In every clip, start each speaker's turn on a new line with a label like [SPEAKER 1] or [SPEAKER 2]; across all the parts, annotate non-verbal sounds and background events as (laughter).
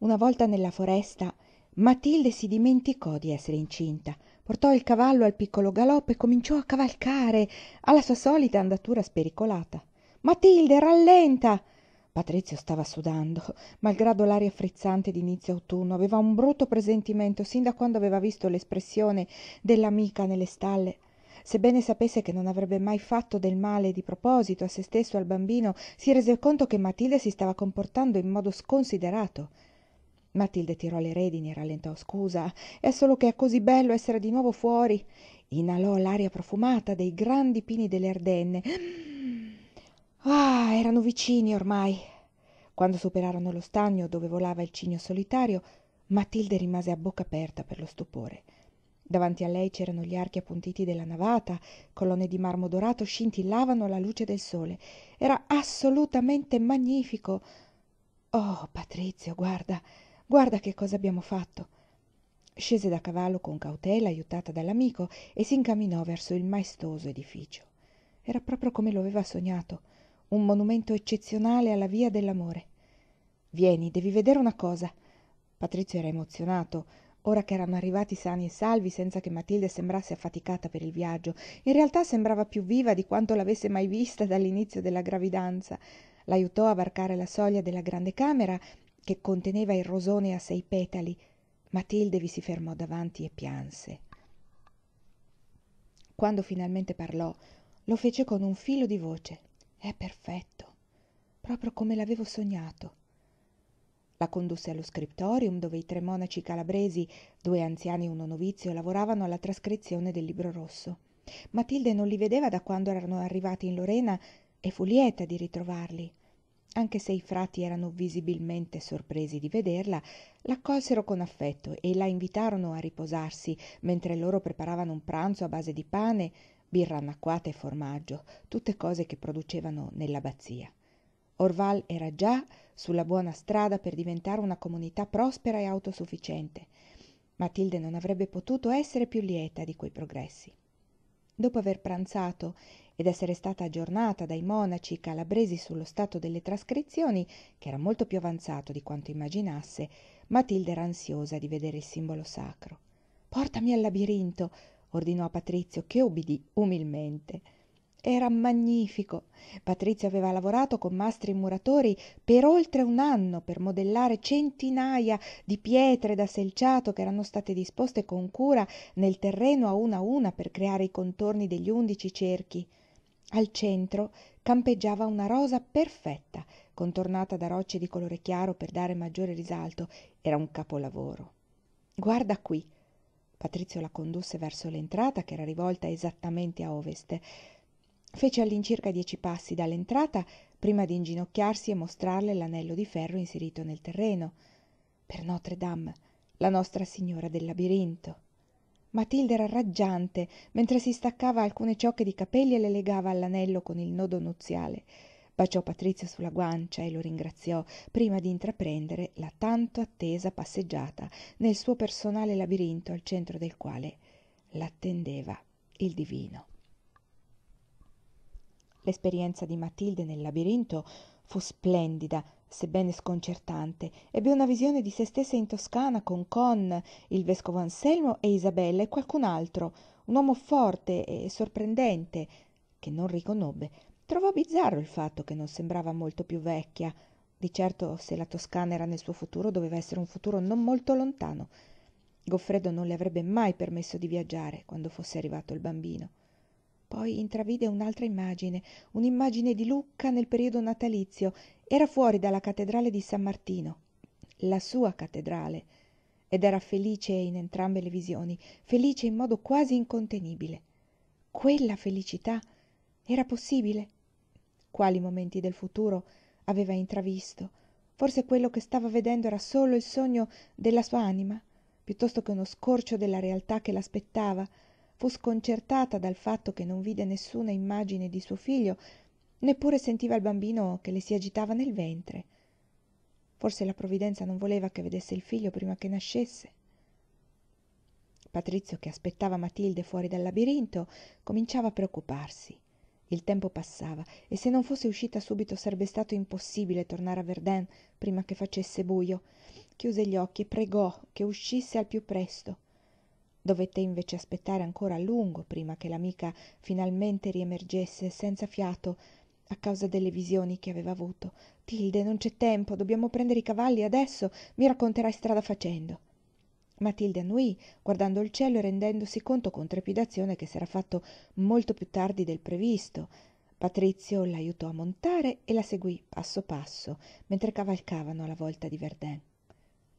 [SPEAKER 1] una volta nella foresta matilde si dimenticò di essere incinta portò il cavallo al piccolo galoppo e cominciò a cavalcare alla sua solita andatura spericolata matilde rallenta patrizio stava sudando malgrado l'aria frizzante d'inizio autunno aveva un brutto presentimento sin da quando aveva visto l'espressione dell'amica nelle stalle sebbene sapesse che non avrebbe mai fatto del male di proposito a se stesso o al bambino si rese conto che matilde si stava comportando in modo sconsiderato matilde tirò le redini e rallentò scusa è solo che è così bello essere di nuovo fuori inalò l'aria profumata dei grandi pini delle ardenne (gasps) ah erano vicini ormai quando superarono lo stagno dove volava il cigno solitario matilde rimase a bocca aperta per lo stupore davanti a lei c'erano gli archi appuntiti della navata colonne di marmo dorato scintillavano alla luce del sole era assolutamente magnifico oh patrizio guarda guarda che cosa abbiamo fatto scese da cavallo con cautela aiutata dall'amico e si incamminò verso il maestoso edificio era proprio come lo aveva sognato un monumento eccezionale alla via dell'amore vieni devi vedere una cosa patrizio era emozionato ora che erano arrivati sani e salvi senza che matilde sembrasse affaticata per il viaggio in realtà sembrava più viva di quanto l'avesse mai vista dall'inizio della gravidanza l'ajutò a varcare la soglia della grande camera che conteneva il rosone a sei petali, Matilde vi si fermò davanti e pianse. Quando finalmente parlò, lo fece con un filo di voce. È perfetto, proprio come l'avevo sognato. La condusse allo scriptorium dove i tre monaci calabresi, due anziani e uno novizio, lavoravano alla trascrizione del libro rosso. Matilde non li vedeva da quando erano arrivati in Lorena e fu lieta di ritrovarli anche se i frati erano visibilmente sorpresi di vederla, l'accolsero con affetto e la invitarono a riposarsi mentre loro preparavano un pranzo a base di pane, birra anacquata e formaggio, tutte cose che producevano nell'abbazia. Orval era già sulla buona strada per diventare una comunità prospera e autosufficiente. Matilde non avrebbe potuto essere più lieta di quei progressi. Dopo aver pranzato ed essere stata aggiornata dai monaci calabresi sullo stato delle trascrizioni che era molto piú avanzato di quanto immaginasse matilde era ansiosa di vedere il simbolo sacro portami al labirinto ordinò a patrizio che ubbidí umilmente era magnifico patrizio aveva lavorato con mastri muratori per oltre un anno per modellare centinaia di pietre da selciato che erano state disposte con cura nel terreno a una a una per creare i contorni degli undici cerchi al centro campeggiava una rosa perfetta contornata da rocce di colore chiaro per dare maggiore risalto era un capolavoro guarda qui patrizio la condusse verso l'entrata ch'era rivolta esattamente a ovest fece all'incirca dieci passi dall'entrata prima di inginocchiarsi e mostrarle l'anello di ferro inserito nel terreno per notre dame la nostra signora del labirinto matilde era raggiante mentre si staccava alcune ciocche di capelli e le legava all'anello con il nodo nuziale baciò patrizia sulla guancia e lo ringraziò prima di intraprendere la tanto attesa passeggiata nel suo personale labirinto al centro del quale l'attendeva il divino l'esperienza di matilde nel labirinto fu splendida sebbene sconcertante, ebbe una visione di se stessa in Toscana con Con, il vescovo Anselmo e Isabella e qualcun altro, un uomo forte e sorprendente, che non riconobbe. Trovò bizzarro il fatto che non sembrava molto più vecchia. Di certo, se la Toscana era nel suo futuro, doveva essere un futuro non molto lontano. Goffredo non le avrebbe mai permesso di viaggiare quando fosse arrivato il bambino. Poi intravide un'altra immagine, un'immagine di Lucca nel periodo natalizio era fuori dalla cattedrale di san martino la sua cattedrale ed era felice in entrambe le visioni felice in modo quasi incontenibile quella felicità era possibile quali momenti del futuro aveva intravisto forse quello che stava vedendo era solo il sogno della sua anima piuttosto che uno scorcio della realtà che l'aspettava fu sconcertata dal fatto che non vide nessuna immagine di suo figlio neppure sentiva il bambino che le si agitava nel ventre forse la provvidenza non voleva che vedesse il figlio prima che nascesse patrizio che aspettava matilde fuori dal labirinto cominciava a preoccuparsi il tempo passava e se non fosse uscita subito sarebbe stato impossibile tornare a verdun prima che facesse bujo chiuse gli occhi e pregò che uscisse al più presto dovette invece aspettare ancora a lungo prima che l'amica finalmente riemergesse senza fiato a causa delle visioni che aveva avuto. Tilde, non c'è tempo, dobbiamo prendere i cavalli adesso, mi racconterai strada facendo. Matilde annuì, guardando il cielo e rendendosi conto con trepidazione che s'era fatto molto più tardi del previsto. Patrizio l'aiutò a montare e la seguì passo passo, mentre cavalcavano alla volta di Verdun.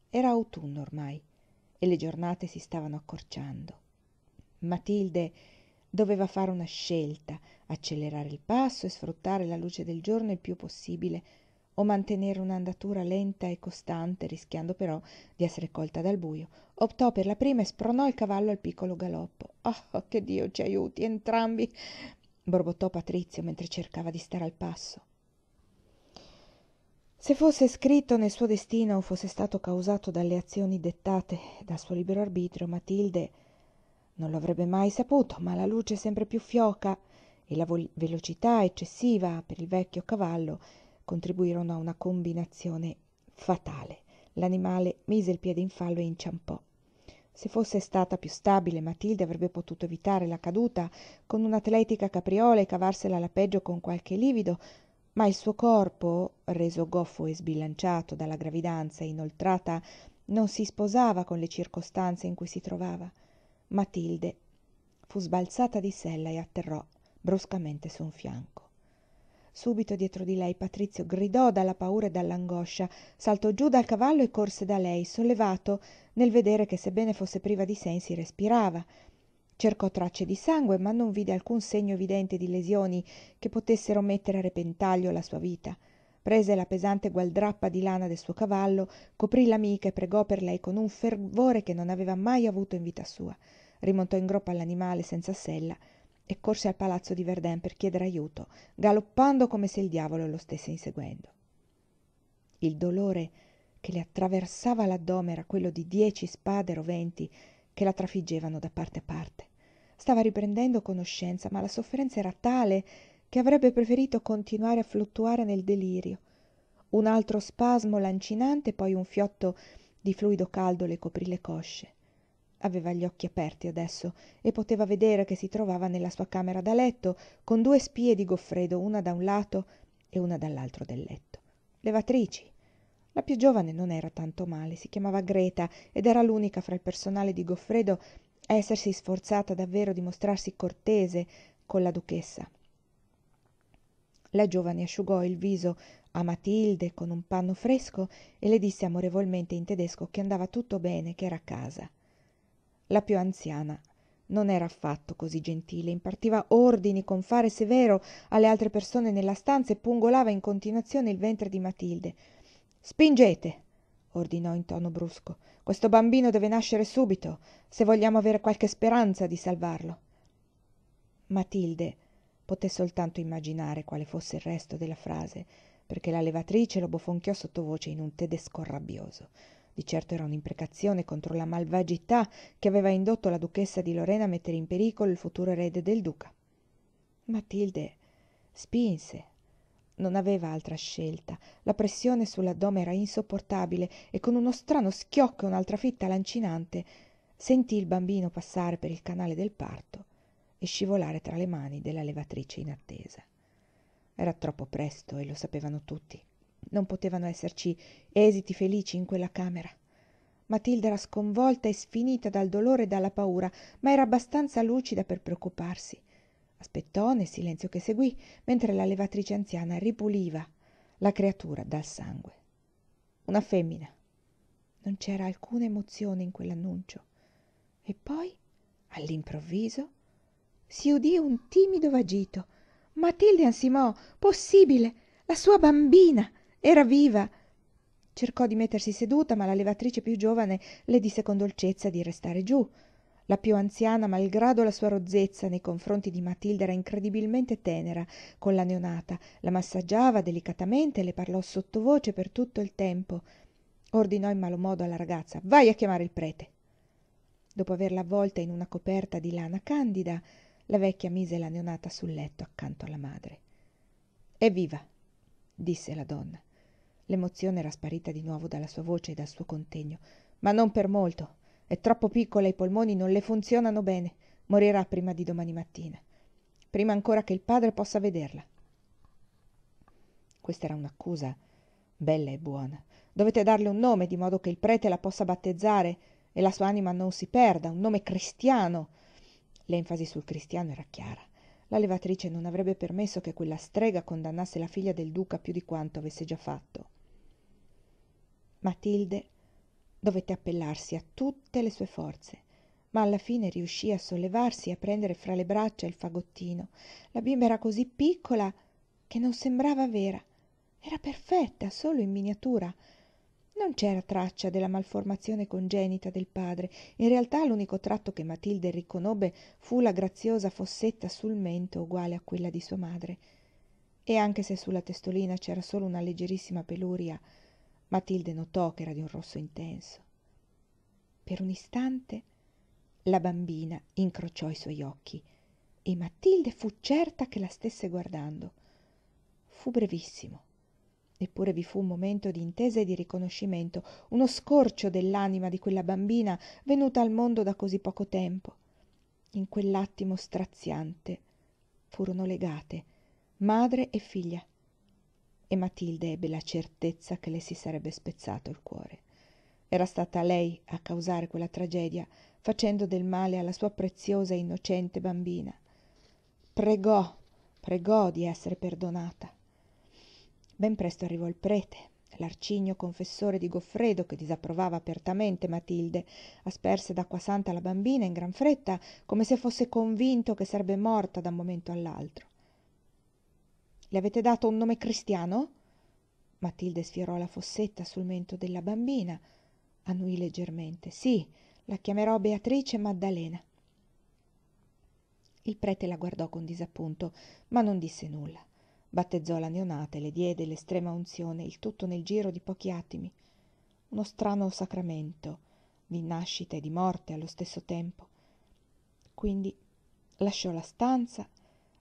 [SPEAKER 1] Era autunno ormai e le giornate si stavano accorciando. Matilde Doveva fare una scelta, accelerare il passo e sfruttare la luce del giorno il più possibile, o mantenere un'andatura lenta e costante, rischiando però di essere colta dal buio. Optò per la prima e spronò il cavallo al piccolo galoppo. Ah, oh, che Dio ci aiuti entrambi! borbottò Patrizio mentre cercava di stare al passo. Se fosse scritto nel suo destino o fosse stato causato dalle azioni dettate dal suo libero arbitrio, Matilde non lo avrebbe mai saputo, ma la luce sempre più fioca e la vo- velocità eccessiva per il vecchio cavallo contribuirono a una combinazione fatale. L'animale mise il piede in fallo e inciampò. Se fosse stata più stabile, Matilde avrebbe potuto evitare la caduta con un'atletica capriola e cavarsela alla peggio con qualche livido, ma il suo corpo, reso goffo e sbilanciato dalla gravidanza inoltrata, non si sposava con le circostanze in cui si trovava. Matilde fu sbalzata di sella e atterrò bruscamente su un fianco. Subito dietro di lei Patrizio gridò dalla paura e dall'angoscia, saltò giù dal cavallo e corse da lei, sollevato nel vedere che sebbene fosse priva di sensi respirava. Cercò tracce di sangue, ma non vide alcun segno evidente di lesioni che potessero mettere a repentaglio la sua vita. Prese la pesante gualdrappa di lana del suo cavallo, coprì l'amica e pregò per lei con un fervore che non aveva mai avuto in vita sua rimontò in groppa all'animale senza sella e corse al palazzo di verdun per chiedere ajuto galoppando come se il diavolo lo stesse inseguendo il dolore che le attraversava l'addome era quello di dieci spade roventi che la trafiggevano da parte a parte stava riprendendo conoscenza ma la sofferenza era tale che avrebbe preferito continuare a fluttuare nel delirio un altro spasmo lancinante poi un fiotto di fluido caldo le coprì le cosce aveva gli occhi aperti adesso e poteva vedere che si trovava nella sua camera da letto con due spie di goffredo una da un lato e una dall'altro del letto levatrici la più giovane non era tanto male si chiamava greta ed era l'unica fra il personale di goffredo a essersi sforzata davvero di mostrarsi cortese con la duchessa la giovane asciugò il viso a Matilde con un panno fresco e le disse amorevolmente in tedesco che andava tutto bene, che era a casa la più anziana non era affatto così gentile impartiva ordini con fare severo alle altre persone nella stanza e pungolava in continuazione il ventre di matilde spingete ordinò in tono brusco questo bambino deve nascere subito se vogliamo avere qualche speranza di salvarlo matilde poté soltanto immaginare quale fosse il resto della frase perché la levatrice lo bofonchiò sottovoce in un tedesco rabbioso di certo era un'imprecazione contro la malvagità che aveva indotto la duchessa di lorena a mettere in pericolo il futuro erede del duca matilde spinse non aveva altra scelta la pressione sull'addome era insopportabile e con uno strano schiocco e un'altra fitta lancinante sentì il bambino passare per il canale del parto e scivolare tra le mani della levatrice in attesa era troppo presto e lo sapevano tutti non potevano esserci esiti felici in quella camera Matilde era sconvolta e sfinita dal dolore e dalla paura ma era abbastanza lucida per preoccuparsi aspettò nel silenzio che seguí mentre la levatrice anziana ripuliva la creatura dal sangue una femmina non c'era alcuna emozione in quell'annuncio e poi all'improvviso si udì un timido vagito matilde ansimò possibile la sua bambina era viva cercò di mettersi seduta ma la levatrice più giovane le disse con dolcezza di restare giù. la più anziana malgrado la sua rozzezza nei confronti di matilde era incredibilmente tenera con la neonata la massaggiava delicatamente le parlò sottovoce per tutto il tempo ordinò in malo modo alla ragazza vai a chiamare il prete dopo averla avvolta in una coperta di lana candida la vecchia mise la neonata sul letto accanto alla madre È viva, disse la donna l'emozione era sparita di nuovo dalla sua voce e dal suo contegno ma non per molto è troppo piccola e i polmoni non le funzionano bene morirà prima di domani mattina prima ancora che il padre possa vederla questa era un'accusa bella e buona dovete darle un nome di modo che il prete la possa battezzare e la sua anima non si perda un nome cristiano l'enfasi sul cristiano era chiara la levatrice non avrebbe permesso che quella strega condannasse la figlia del duca più di quanto avesse già fatto Matilde dovette appellarsi a tutte le sue forze, ma alla fine riuscì a sollevarsi e a prendere fra le braccia il fagottino. La bimba era così piccola che non sembrava vera. Era perfetta, solo in miniatura. Non c'era traccia della malformazione congenita del padre. In realtà l'unico tratto che Matilde riconobbe fu la graziosa fossetta sul mento uguale a quella di sua madre. E anche se sulla testolina c'era solo una leggerissima peluria, matilde notò che era di un rosso intenso per un istante la bambina incrociò i suoi occhi e matilde fu certa che la stesse guardando fu brevissimo eppure vi fu un momento di intesa e di riconoscimento uno scorcio dell'anima di quella bambina venuta al mondo da così poco tempo in quell'attimo straziante furono legate madre e figlia e Matilde ebbe la certezza che le si sarebbe spezzato il cuore. Era stata lei a causare quella tragedia, facendo del male alla sua preziosa e innocente bambina. Pregò, pregò di essere perdonata. Ben presto arrivò il prete, l'arcigno confessore di Goffredo, che disapprovava apertamente Matilde, asperse d'acqua santa la bambina in gran fretta, come se fosse convinto che sarebbe morta da un momento all'altro le avete dato un nome cristiano matilde sfiorò la fossetta sul mento della bambina annuì leggermente sì la chiamerò beatrice maddalena il prete la guardò con disappunto ma non disse nulla battezzò la neonata e le diede l'estrema unzione il tutto nel giro di pochi attimi uno strano sacramento di nascita e di morte allo stesso tempo quindi lasciò la stanza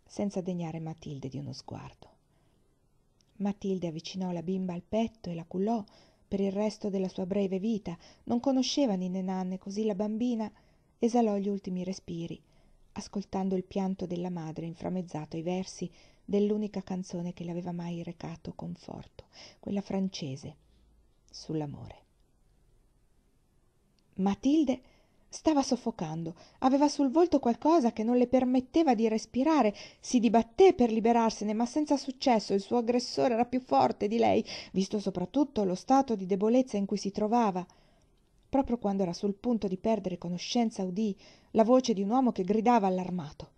[SPEAKER 1] senza degnare Matilde di uno sguardo. Matilde avvicinò la bimba al petto e la cullò per il resto della sua breve vita. Non conosceva Ninne Nanne, così la bambina esalò gli ultimi respiri, ascoltando il pianto della madre inframmezzato ai versi dell'unica canzone che le aveva mai recato conforto, quella francese, sull'amore. Matilde stava soffocando aveva sul volto qualcosa che non le permetteva di respirare si dibatté per liberarsene ma senza successo il suo aggressore era più forte di lei visto soprattutto lo stato di debolezza in cui si trovava proprio quando era sul punto di perdere conoscenza udì la voce di un uomo che gridava allarmato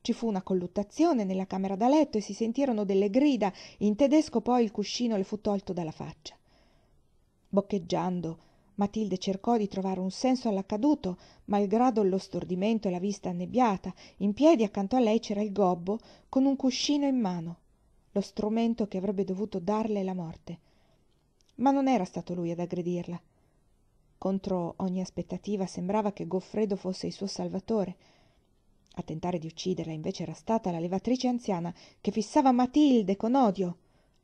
[SPEAKER 1] ci fu una colluttazione nella camera da letto e si sentirono delle grida in tedesco poi il cuscino le fu tolto dalla faccia boccheggiando matilde cercò di trovare un senso all'accaduto malgrado lo stordimento e la vista annebbiata in piedi accanto a lei c'era il gobbo con un cuscino in mano lo strumento che avrebbe dovuto darle la morte ma non era stato lui ad aggredirla contro ogni aspettativa sembrava che goffredo fosse il suo salvatore a tentare di ucciderla invece era stata la levatrice anziana che fissava matilde con odio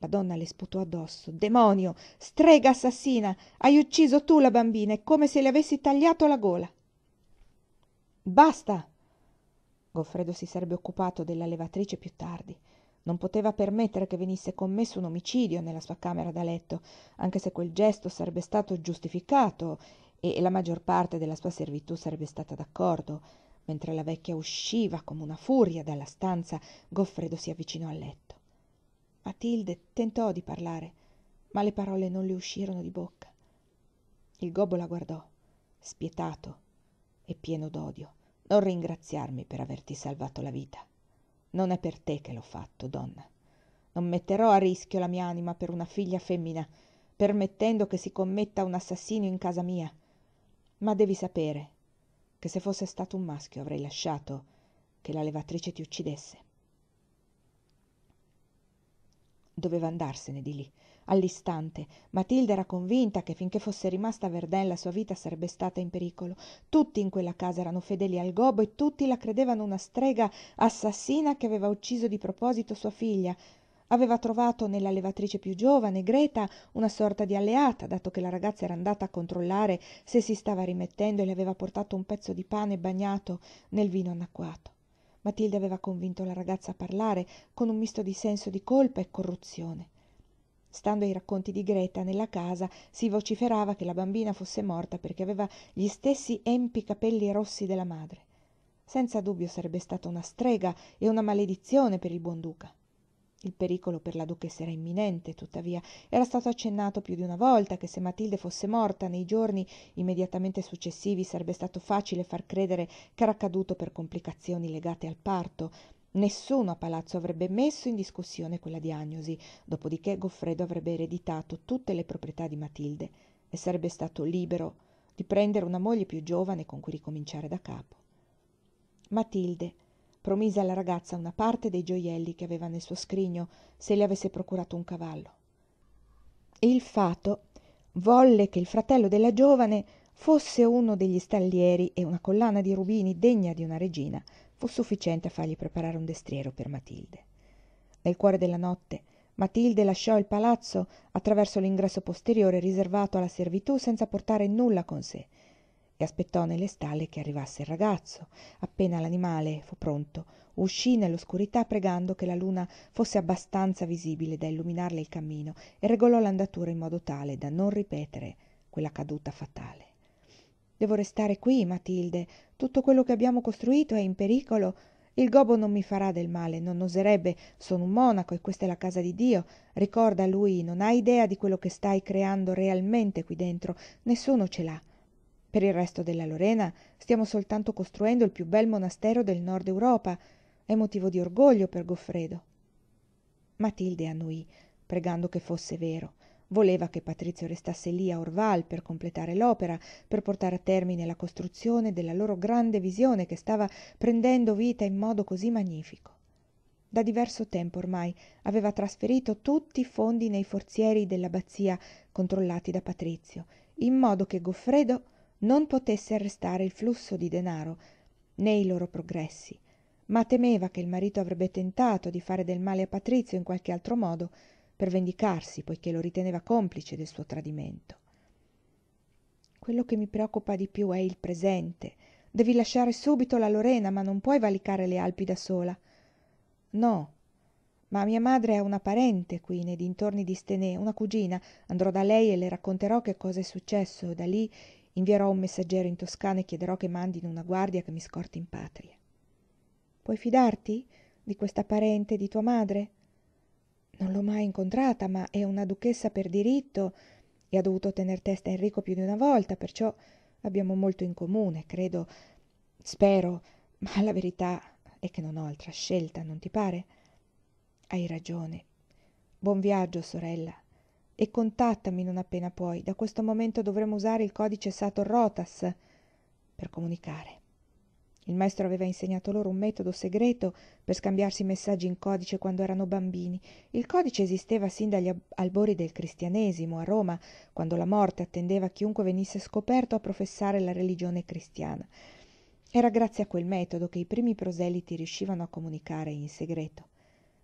[SPEAKER 1] donna le sputò addosso. Demonio, strega assassina, hai ucciso tu la bambina, è come se le avessi tagliato la gola. Basta! Goffredo si sarebbe occupato della levatrice più tardi. Non poteva permettere che venisse commesso un omicidio nella sua camera da letto, anche se quel gesto sarebbe stato giustificato e la maggior parte della sua servitù sarebbe stata d'accordo. Mentre la vecchia usciva come una furia dalla stanza, Goffredo si avvicinò al letto. Matilde tentò di parlare, ma le parole non le uscirono di bocca. Il gobbo la guardò, spietato e pieno d'odio. Non ringraziarmi per averti salvato la vita. Non è per te che l'ho fatto, donna. Non metterò a rischio la mia anima per una figlia femmina, permettendo che si commetta un assassino in casa mia. Ma devi sapere che se fosse stato un maschio avrei lasciato che la levatrice ti uccidesse doveva andarsene di lì all'istante matilde era convinta che finché fosse rimasta a verdun la sua vita sarebbe stata in pericolo tutti in quella casa erano fedeli al gobbo e tutti la credevano una strega assassina che aveva ucciso di proposito sua figlia aveva trovato nella levatrice più giovane greta una sorta di alleata dato che la ragazza era andata a controllare se si stava rimettendo e le aveva portato un pezzo di pane bagnato nel vino annacquato Matilde aveva convinto la ragazza a parlare con un misto di senso di colpa e corruzione. Stando ai racconti di Greta, nella casa si vociferava che la bambina fosse morta perché aveva gli stessi empi capelli rossi della madre. Senza dubbio sarebbe stata una strega e una maledizione per il buon duca. Il pericolo per la duchessa era imminente, tuttavia era stato accennato più di una volta che se Matilde fosse morta nei giorni immediatamente successivi sarebbe stato facile far credere che era accaduto per complicazioni legate al parto. Nessuno a palazzo avrebbe messo in discussione quella diagnosi, dopodiché Goffredo avrebbe ereditato tutte le proprietà di Matilde e sarebbe stato libero di prendere una moglie più giovane con cui ricominciare da capo. Matilde promise alla ragazza una parte dei gioielli che aveva nel suo scrigno se le avesse procurato un cavallo. E il fato volle che il fratello della giovane fosse uno degli stallieri e una collana di rubini degna di una regina fu sufficiente a fargli preparare un destriero per Matilde. Nel cuore della notte Matilde lasciò il palazzo attraverso l'ingresso posteriore riservato alla servitù senza portare nulla con sé e aspettò nelle stalle che arrivasse il ragazzo appena l'animale fu pronto uscì nell'oscurità pregando che la luna fosse abbastanza visibile da illuminarle il cammino e regolò l'andatura in modo tale da non ripetere quella caduta fatale devo restare qui matilde tutto quello che abbiamo costruito è in pericolo il gobbo non mi farà del male non oserebbe sono un monaco e questa è la casa di dio ricorda lui non hai idea di quello che stai creando realmente qui dentro nessuno ce l'ha per il resto della Lorena stiamo soltanto costruendo il più bel monastero del nord Europa. È motivo di orgoglio per Goffredo. Matilde annuì, pregando che fosse vero. Voleva che Patrizio restasse lì a Orval per completare l'opera, per portare a termine la costruzione della loro grande visione che stava prendendo vita in modo così magnifico. Da diverso tempo ormai aveva trasferito tutti i fondi nei forzieri dell'abbazia controllati da Patrizio, in modo che Goffredo non potesse arrestare il flusso di denaro né i loro progressi ma temeva che il marito avrebbe tentato di fare del male a patrizio in qualche altro modo per vendicarsi poiché lo riteneva complice del suo tradimento quello che mi preoccupa di più è il presente devi lasciare subito la lorena ma non puoi valicare le alpi da sola no ma mia madre ha una parente qui nei dintorni di stenè una cugina andrò da lei e le racconterò che cosa è successo da lì invierò un messaggero in toscana e chiederò che mandino una guardia che mi scorti in patria puoi fidarti di questa parente di tua madre non l'ho mai incontrata ma è una duchessa per diritto e ha dovuto tener testa a enrico più di una volta perciò abbiamo molto in comune credo spero ma la verità è che non ho altra scelta non ti pare hai ragione buon viaggio sorella e contattami non appena puoi da questo momento dovremo usare il codice sator rotas per comunicare il maestro aveva insegnato loro un metodo segreto per scambiarsi messaggi in codice quando erano bambini il codice esisteva sin dagli albori del cristianesimo a roma quando la morte attendeva chiunque venisse scoperto a professare la religione cristiana era grazie a quel metodo che i primi proseliti riuscivano a comunicare in segreto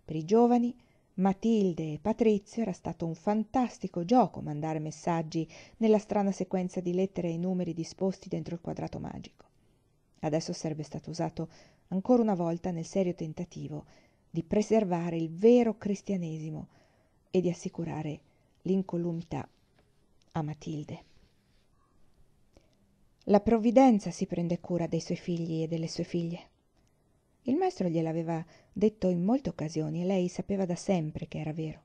[SPEAKER 1] per i giovani Matilde e Patrizio era stato un fantastico gioco mandare messaggi nella strana sequenza di lettere e numeri disposti dentro il quadrato magico. Adesso sarebbe stato usato ancora una volta nel serio tentativo di preservare il vero cristianesimo e di assicurare l'incolumità a Matilde. La provvidenza si prende cura dei suoi figli e delle sue figlie il maestro gliel'aveva detto in molte occasioni e lei sapeva da sempre che era vero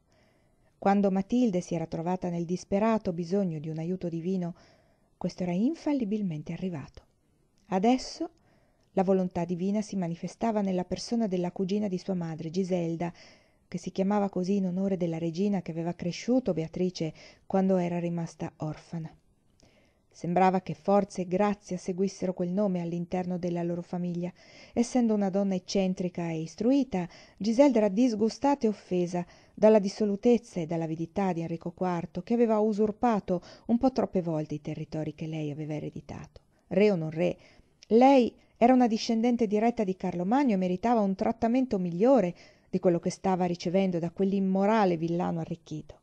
[SPEAKER 1] quando matilde si era trovata nel disperato bisogno di un aiuto divino questo era infallibilmente arrivato adesso la volontà divina si manifestava nella persona della cugina di sua madre Giselda che si chiamava così in onore della regina che aveva cresciuto Beatrice quando era rimasta orfana sembrava che forza e grazia seguissero quel nome all'interno della loro famiglia essendo una donna eccentrica e istruita Giselda era disgustata e offesa dalla dissolutezza e dall'avidità di Enrico IV che aveva usurpato un po troppe volte i territori che lei aveva ereditato re o non re lei era una discendente diretta di Carlo Magno e meritava un trattamento migliore di quello che stava ricevendo da quell'immorale villano arricchito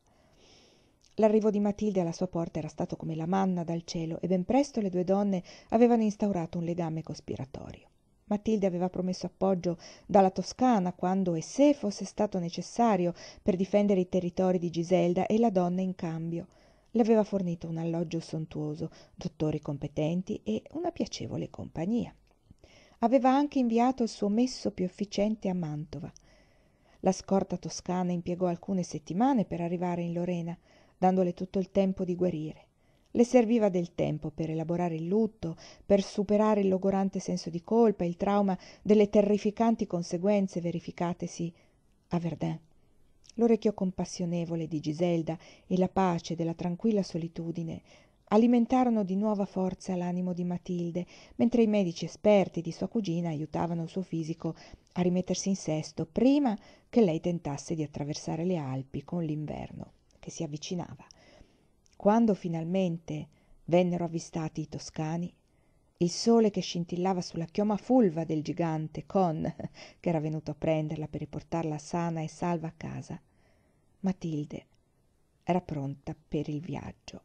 [SPEAKER 1] l'arrivo di matilde alla sua porta era stato come la manna dal cielo e ben presto le due donne avevano instaurato un legame cospiratorio matilde aveva promesso appoggio dalla toscana quando e se fosse stato necessario per difendere i territori di giselda e la donna in cambio le aveva fornito un alloggio sontuoso dottori competenti e una piacevole compagnia aveva anche inviato il suo messo più efficiente a mantova la scorta toscana impiegò alcune settimane per arrivare in lorena dandole tutto il tempo di guarire le serviva del tempo per elaborare il lutto per superare il logorante senso di colpa il trauma delle terrificanti conseguenze verificatesi a verdun l'orecchio compassionevole di giselda e la pace della tranquilla solitudine alimentarono di nuova forza l'animo di matilde mentre i medici esperti di sua cugina aiutavano il suo fisico a rimettersi in sesto prima che lei tentasse di attraversare le alpi con l'inverno che si avvicinava. Quando finalmente vennero avvistati i toscani, il sole che scintillava sulla chioma fulva del gigante con (laughs) che era venuto a prenderla per riportarla sana e salva a casa, Matilde era pronta per il viaggio.